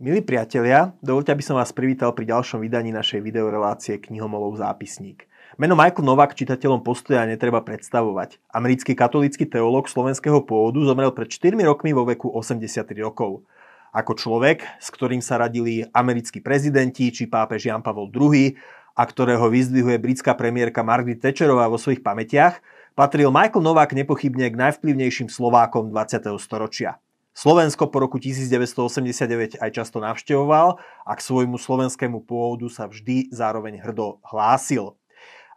Milí priatelia, dovolte, aby som vás privítal pri ďalšom vydaní našej videorelácie Knihomolov zápisník. Meno Michael Novak čitateľom postoja netreba predstavovať. Americký katolícky teológ slovenského pôvodu zomrel pred 4 rokmi vo veku 83 rokov. Ako človek, s ktorým sa radili americkí prezidenti či pápež Jan Pavol II a ktorého vyzdvihuje britská premiérka Margaret Thatcherová vo svojich pamätiach, patril Michael Novák nepochybne k najvplyvnejším Slovákom 20. storočia. Slovensko po roku 1989 aj často navštevoval a k svojmu slovenskému pôvodu sa vždy zároveň hrdo hlásil.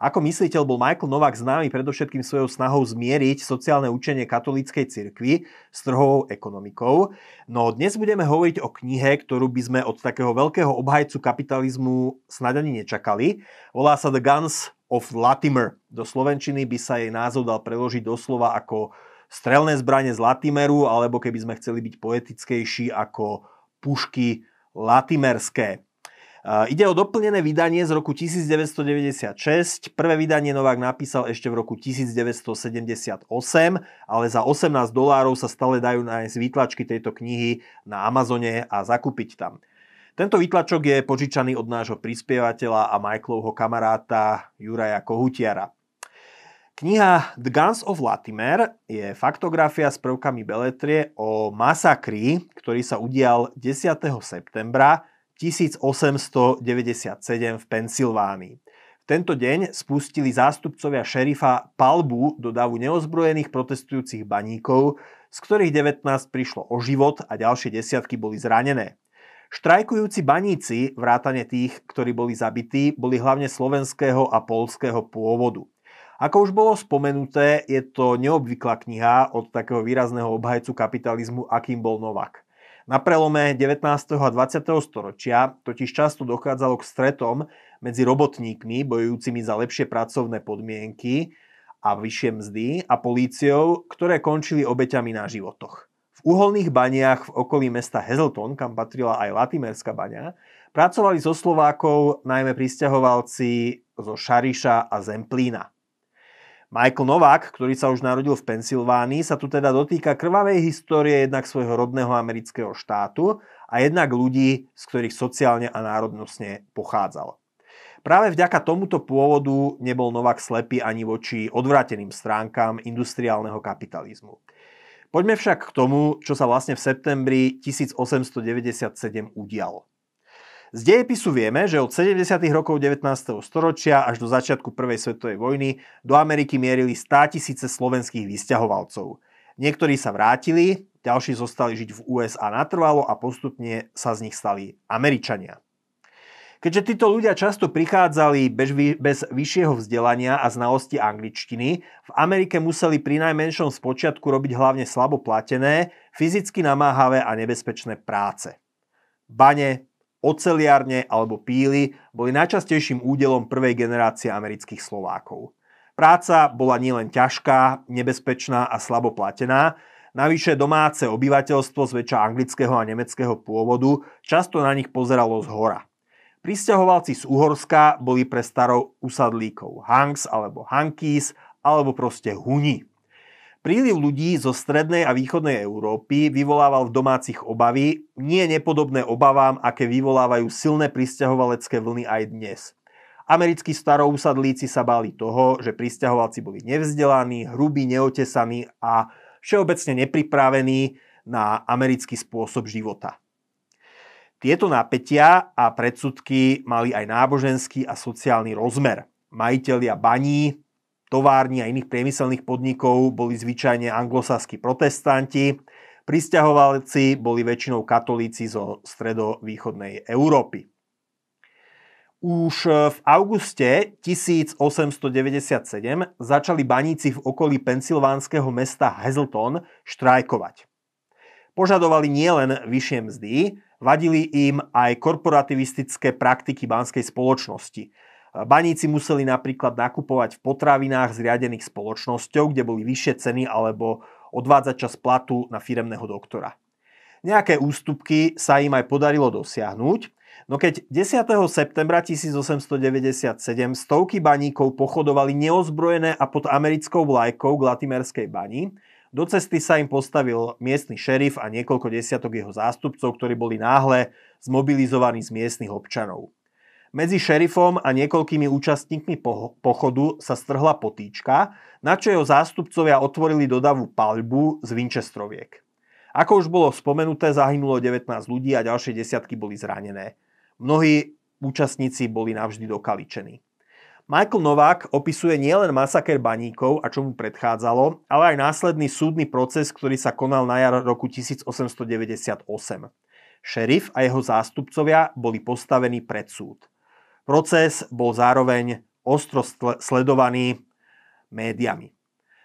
Ako mysliteľ bol Michael Novák známy predovšetkým svojou snahou zmieriť sociálne učenie katolíckej cirkvi s trhovou ekonomikou. No dnes budeme hovoriť o knihe, ktorú by sme od takého veľkého obhajcu kapitalizmu snad ani nečakali. Volá sa The Guns of Latimer. Do slovenčiny by sa jej názov dal preložiť doslova ako strelné zbranie z Latimeru, alebo keby sme chceli byť poetickejší ako pušky latimerské. Ide o doplnené vydanie z roku 1996. Prvé vydanie Novák napísal ešte v roku 1978, ale za 18 dolárov sa stále dajú nájsť výtlačky tejto knihy na Amazone a zakúpiť tam. Tento výtlačok je požičaný od nášho prispievateľa a Michaelovho kamaráta Juraja Kohutiara. Kniha The Guns of Latimer je faktografia s prvkami beletrie o masakri, ktorý sa udial 10. septembra 1897 v Pensylvánii. V tento deň spustili zástupcovia šerifa palbu do davu neozbrojených protestujúcich baníkov, z ktorých 19 prišlo o život a ďalšie desiatky boli zranené. Štrajkujúci baníci, vrátane tých, ktorí boli zabití, boli hlavne slovenského a polského pôvodu. Ako už bolo spomenuté, je to neobvyklá kniha od takého výrazného obhajcu kapitalizmu, akým bol Novak. Na prelome 19. a 20. storočia totiž často dochádzalo k stretom medzi robotníkmi bojujúcimi za lepšie pracovné podmienky a vyššie mzdy a políciou, ktoré končili obeťami na životoch. V uholných baniach v okolí mesta Hazleton, kam patrila aj Latimerská baňa, pracovali so Slovákov najmä pristahovalci zo Šariša a Zemplína. Michael Novák, ktorý sa už narodil v Pensylvánii, sa tu teda dotýka krvavej histórie jednak svojho rodného amerického štátu a jednak ľudí, z ktorých sociálne a národnostne pochádzal. Práve vďaka tomuto pôvodu nebol Novák slepý ani voči odvráteným stránkam industriálneho kapitalizmu. Poďme však k tomu, čo sa vlastne v septembri 1897 udialo. Z dejepisu vieme, že od 70. rokov 19. storočia až do začiatku Prvej svetovej vojny do Ameriky mierili 100 tisíce slovenských vysťahovalcov. Niektorí sa vrátili, ďalší zostali žiť v USA natrvalo a postupne sa z nich stali Američania. Keďže títo ľudia často prichádzali bez, bez vyššieho vzdelania a znalosti angličtiny, v Amerike museli pri najmenšom spočiatku robiť hlavne slaboplatené, fyzicky namáhavé a nebezpečné práce. Bane, Oceliárne alebo píly boli najčastejším údelom prvej generácie amerických Slovákov. Práca bola nielen ťažká, nebezpečná a slabo platená, navyše domáce obyvateľstvo zväčša anglického a nemeckého pôvodu často na nich pozeralo z hora. Pristahovalci z Uhorska boli pre starou usadlíkov Hanks alebo Hankies alebo proste Huni. Príliv ľudí zo strednej a východnej Európy vyvolával v domácich obavy, nie nepodobné obavám, aké vyvolávajú silné pristahovalecké vlny aj dnes. Americkí starousadlíci sa báli toho, že pristahovalci boli nevzdelaní, hrubí, neotesaní a všeobecne nepripravení na americký spôsob života. Tieto napätia a predsudky mali aj náboženský a sociálny rozmer. Majiteľia baní, továrni a iných priemyselných podnikov boli zvyčajne anglosaskí protestanti, pristahovalci boli väčšinou katolíci zo stredovýchodnej Európy. Už v auguste 1897 začali baníci v okolí pensylvánskeho mesta Hazleton štrajkovať. Požadovali nielen vyššie mzdy, vadili im aj korporativistické praktiky banskej spoločnosti. Baníci museli napríklad nakupovať v potravinách zriadených spoločnosťou, kde boli vyššie ceny alebo odvádzať čas platu na firemného doktora. Nejaké ústupky sa im aj podarilo dosiahnuť, no keď 10. septembra 1897 stovky baníkov pochodovali neozbrojené a pod americkou vlajkou k Latimerskej bani, do cesty sa im postavil miestny šerif a niekoľko desiatok jeho zástupcov, ktorí boli náhle zmobilizovaní z miestnych občanov. Medzi šerifom a niekoľkými účastníkmi pochodu sa strhla potýčka, na čo jeho zástupcovia otvorili dodavu paľbu z Winchestroviek. Ako už bolo spomenuté, zahynulo 19 ľudí a ďalšie desiatky boli zranené. Mnohí účastníci boli navždy dokaličení. Michael Novák opisuje nielen masaker baníkov a čo mu predchádzalo, ale aj následný súdny proces, ktorý sa konal na jar roku 1898. Šerif a jeho zástupcovia boli postavení pred súd. Proces bol zároveň ostro sledovaný médiami.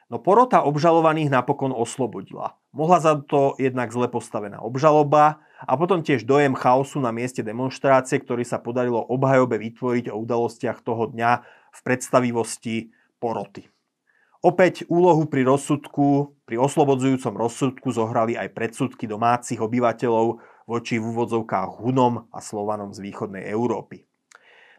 No porota obžalovaných napokon oslobodila. Mohla za to jednak zle postavená obžaloba a potom tiež dojem chaosu na mieste demonstrácie, ktorý sa podarilo obhajobe vytvoriť o udalostiach toho dňa v predstavivosti poroty. Opäť úlohu pri rozsudku, pri oslobodzujúcom rozsudku zohrali aj predsudky domácich obyvateľov voči v úvodzovkách Hunom a Slovanom z východnej Európy.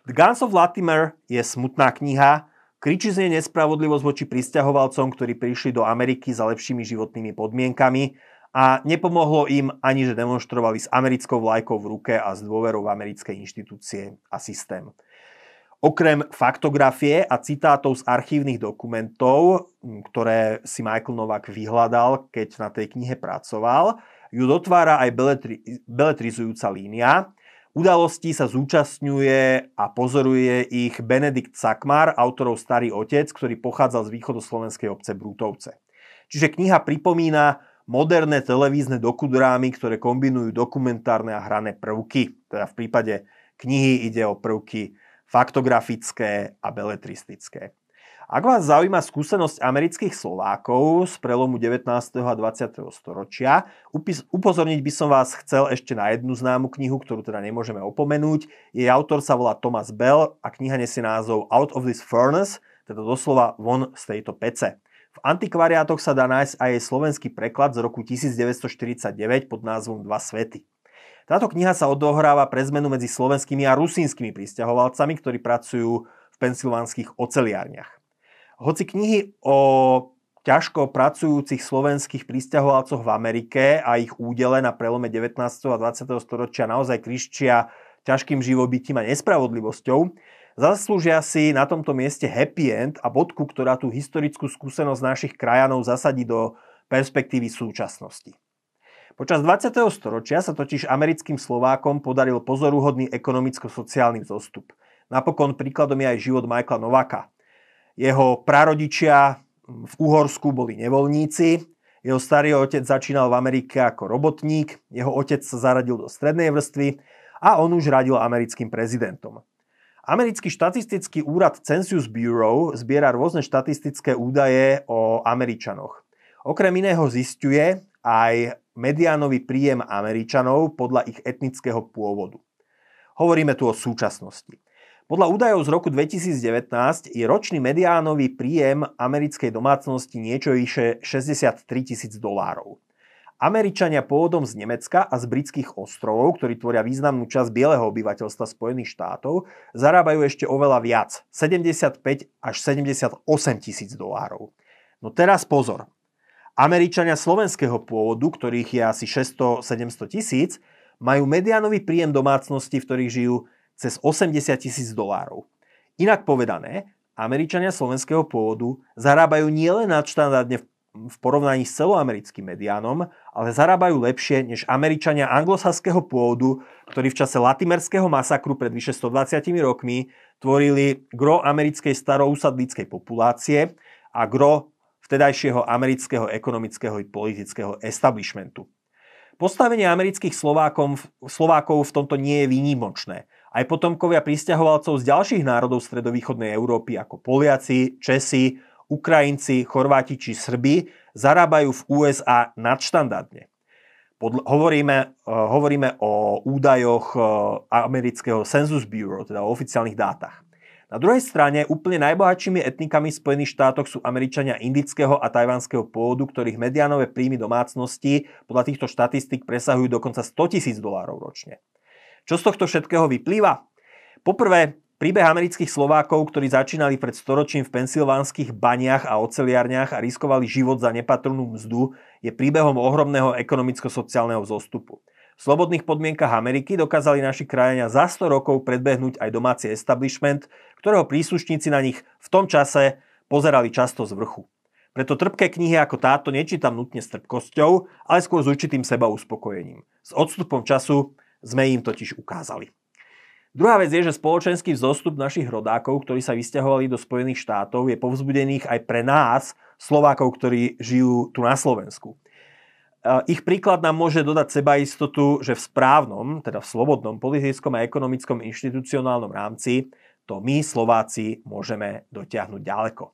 The Guns of Latimer je smutná kniha, kričí z nej nespravodlivosť voči pristahovalcom, ktorí prišli do Ameriky za lepšími životnými podmienkami a nepomohlo im ani, že demonstrovali s americkou vlajkou v ruke a s dôverou v americké inštitúcie a systém. Okrem faktografie a citátov z archívnych dokumentov, ktoré si Michael Novak vyhľadal, keď na tej knihe pracoval, ju dotvára aj beletri- beletrizujúca línia, Udalostí sa zúčastňuje a pozoruje ich Benedikt Sakmar, autorov Starý otec, ktorý pochádzal z východoslovenskej obce Brútovce. Čiže kniha pripomína moderné televízne dokudrámy, ktoré kombinujú dokumentárne a hrané prvky. Teda v prípade knihy ide o prvky faktografické a beletristické. Ak vás zaujíma skúsenosť amerických Slovákov z prelomu 19. a 20. storočia, upozorniť by som vás chcel ešte na jednu známu knihu, ktorú teda nemôžeme opomenúť. Jej autor sa volá Thomas Bell a kniha nesie názov Out of this Furnace, teda doslova von z tejto pece. V antikvariátoch sa dá nájsť aj jej slovenský preklad z roku 1949 pod názvom Dva svety. Táto kniha sa odohráva pre zmenu medzi slovenskými a rusínskymi pristahovalcami, ktorí pracujú v pensylvánskych oceliárniach. Hoci knihy o ťažko pracujúcich slovenských pristahovalcoch v Amerike a ich údele na prelome 19. a 20. storočia naozaj kriščia ťažkým živobytím a nespravodlivosťou, zaslúžia si na tomto mieste happy end a bodku, ktorá tú historickú skúsenosť našich krajanov zasadí do perspektívy súčasnosti. Počas 20. storočia sa totiž americkým Slovákom podaril pozoruhodný ekonomicko-sociálny zostup. Napokon príkladom je aj život Michaela Nováka, jeho prarodičia v Uhorsku boli nevoľníci, jeho starý otec začínal v Amerike ako robotník, jeho otec sa zaradil do strednej vrstvy a on už radil americkým prezidentom. Americký štatistický úrad Census Bureau zbiera rôzne štatistické údaje o Američanoch. Okrem iného zistuje aj mediánový príjem Američanov podľa ich etnického pôvodu. Hovoríme tu o súčasnosti. Podľa údajov z roku 2019 je ročný mediánový príjem americkej domácnosti niečo vyše 63 tisíc dolárov. Američania pôvodom z Nemecka a z britských ostrovov, ktorí tvoria významnú časť bieleho obyvateľstva Spojených štátov, zarábajú ešte oveľa viac, 75 až 78 tisíc dolárov. No teraz pozor. Američania slovenského pôvodu, ktorých je asi 600-700 tisíc, majú mediánový príjem domácnosti, v ktorých žijú cez 80 tisíc dolárov. Inak povedané, Američania slovenského pôvodu zarábajú nielen nadštandardne v porovnaní s celoamerickým mediánom, ale zarábajú lepšie než Američania anglosaského pôvodu, ktorí v čase latimerského masakru pred vyše 120 rokmi tvorili gro americkej starousadlíckej populácie a gro vtedajšieho amerického ekonomického i politického establishmentu. Postavenie amerických Slovákov v tomto nie je výnimočné. Aj potomkovia pristahovalcov z ďalších národov stredovýchodnej Európy ako Poliaci, Česi, Ukrajinci, Chorváti či Srbi zarábajú v USA nadštandardne. Podľa, hovoríme, eh, hovoríme o údajoch eh, amerického Census Bureau, teda o oficiálnych dátach. Na druhej strane úplne najbohatšími etnikami v Spojených štátoch sú Američania indického a tajvanského pôvodu, ktorých mediánové príjmy domácnosti podľa týchto štatistík presahujú dokonca 100 tisíc dolárov ročne. Čo z tohto všetkého vyplýva? Poprvé, príbeh amerických Slovákov, ktorí začínali pred storočím v pensylvánskych baniach a oceliarniach a riskovali život za nepatrnú mzdu, je príbehom ohromného ekonomicko-sociálneho zostupu. V slobodných podmienkach Ameriky dokázali naši krajania za 100 rokov predbehnúť aj domáci establishment, ktorého príslušníci na nich v tom čase pozerali často z vrchu. Preto trpké knihy ako táto nečítam nutne s trpkosťou, ale skôr s určitým sebauspokojením. S odstupom času sme im totiž ukázali. Druhá vec je, že spoločenský vzostup našich rodákov, ktorí sa vysťahovali do Spojených štátov, je povzbudených aj pre nás, Slovákov, ktorí žijú tu na Slovensku. E, ich príklad nám môže dodať seba istotu, že v správnom, teda v slobodnom politickom a ekonomickom inštitucionálnom rámci to my, Slováci, môžeme dotiahnuť ďaleko.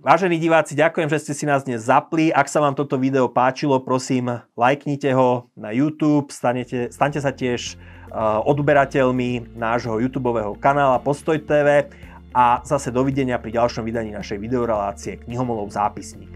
Vážení diváci, ďakujem, že ste si nás dnes zapli. Ak sa vám toto video páčilo, prosím, lajknite ho na YouTube, stanete, stante sa tiež uh, odberateľmi nášho YouTube kanála Postoj TV a zase dovidenia pri ďalšom vydaní našej videorelácie Knihomolov zápisník.